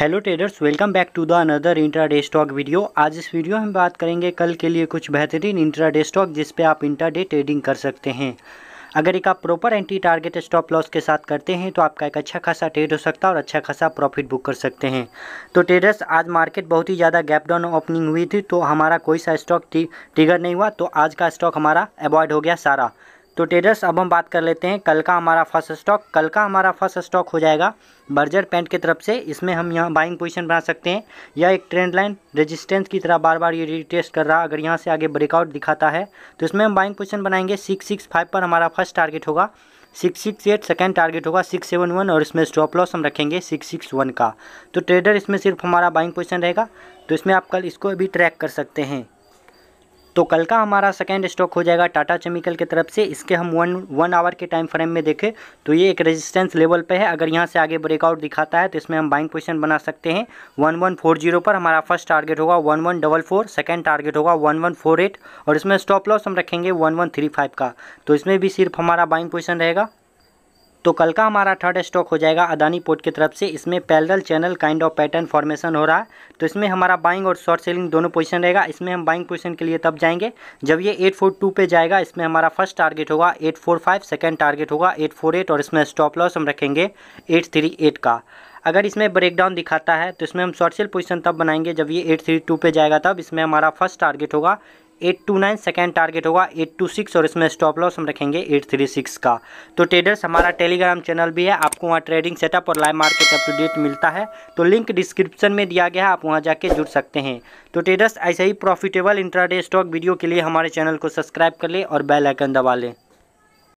hello traders welcome back to the another intraday stock video आज इस video में बात करेंगे कल के लिए कुछ बेहतरीन इंट्राडे स्टॉक जिस पे आप इंट्राडे ट्रेडिंग कर सकते हैं अगर एक आप proper entry target stop loss के साथ करते हैं तो आपका एक अच्छा खासा ट्रेड हो सकता है और अच्छा खासा प्रॉफिट बुक कर सकते हैं तो ट्रेडर्स आज मार्केट बहुत ही ज़्यादा गैप डाउन ओपनिंग हुई थी तो हमारा कोई सा स्टॉक टिगर नहीं हुआ तो आज का स्टॉक हमारा अवॉइड हो गया सारा तो ट्रेडर्स अब हम बात कर लेते हैं कल का हमारा फर्स्ट स्टॉक कल का हमारा फर्स्ट स्टॉक हो जाएगा बर्जर पेंट की तरफ से इसमें हम यहाँ बाइंग पोजीशन बना सकते हैं यह एक ट्रेंड लाइन रेजिस्टेंस की तरह बार बार ये रिटेस्ट कर रहा अगर यहाँ से आगे ब्रेकआउट दिखाता है तो इसमें हम बाइंग पोजीशन बनाएंगे सिक्स सिक्स फाइव पर हमारा फर्स्ट टारगेट होगा six six eight second target होगा सिक्स सेवन वन और इसमें स्टॉप लॉस हम रखेंगे सिक्स सिक्स वन का तो ट्रेडर इसमें सिर्फ हमारा बाइंग पोजिशन रहेगा तो इसमें आप कल इसको भी ट्रैक कर सकते हैं तो कल का हमारा सेकेंड स्टॉक हो जाएगा टाटा केमिकल की के तरफ से इसके हम वन वन आवर के टाइम फ्रेम में देखें तो ये एक रेजिस्टेंस लेवल पे है अगर यहाँ से आगे ब्रेकआउट दिखाता है तो इसमें हम बाइंग पोजिशन बना सकते हैं वन वन फोर जीरो पर हमारा फर्स्ट टारगेट होगा one one double four second target होगा वन वन फोर एट और इसमें स्टॉप लॉस हम रखेंगे वन वन थ्री फाइव का तो इसमें भी सिर्फ हमारा बाइंग पोजिशन रहेगा तो कल का हमारा थर्ड स्टॉक हो जाएगा अदानी पोर्ट की तरफ से इसमें parallel channel kind of pattern formation हो रहा है तो इसमें हमारा बाइंग और शॉर्ट सेलिंग दोनों पोजीशन रहेगा इसमें हम बाइंग पोजीशन के लिए तब जाएंगे जब ये एट फोर टू पे जाएगा इसमें हमारा फर्स्ट टारगेट होगा eight four five second target होगा एट फोर एट और इसमें स्टॉप लॉस हम रखेंगे एट थ्री एट का अगर इसमें ब्रेकडाउन दिखाता है तो इसमें हम शॉर्ट सेल पोजीशन तब बनाएंगे जब ये एट थ्री टू पे जाएगा तब इसमें हमारा फर्स्ट टारगेट होगा eight two nine second target होगा एट टू सिक्स और इसमें स्टॉप लॉस हम रखेंगे एट थ्री सिक्स का तो ट्रेडर्स हमारा टेलीग्राम चैनल भी है आपको वहाँ ट्रेडिंग सेटअप और live market up to date मिलता है तो लिंक डिस्क्रिप्शन में दिया गया है आप वहाँ जाके जुड़ सकते हैं तो ट्रेडर्स ऐसे ही प्रॉफिटेबल इंट्राडे स्टॉक वीडियो के लिए हमारे चैनल को सब्सक्राइब कर लें और बेलाइकन दबा लें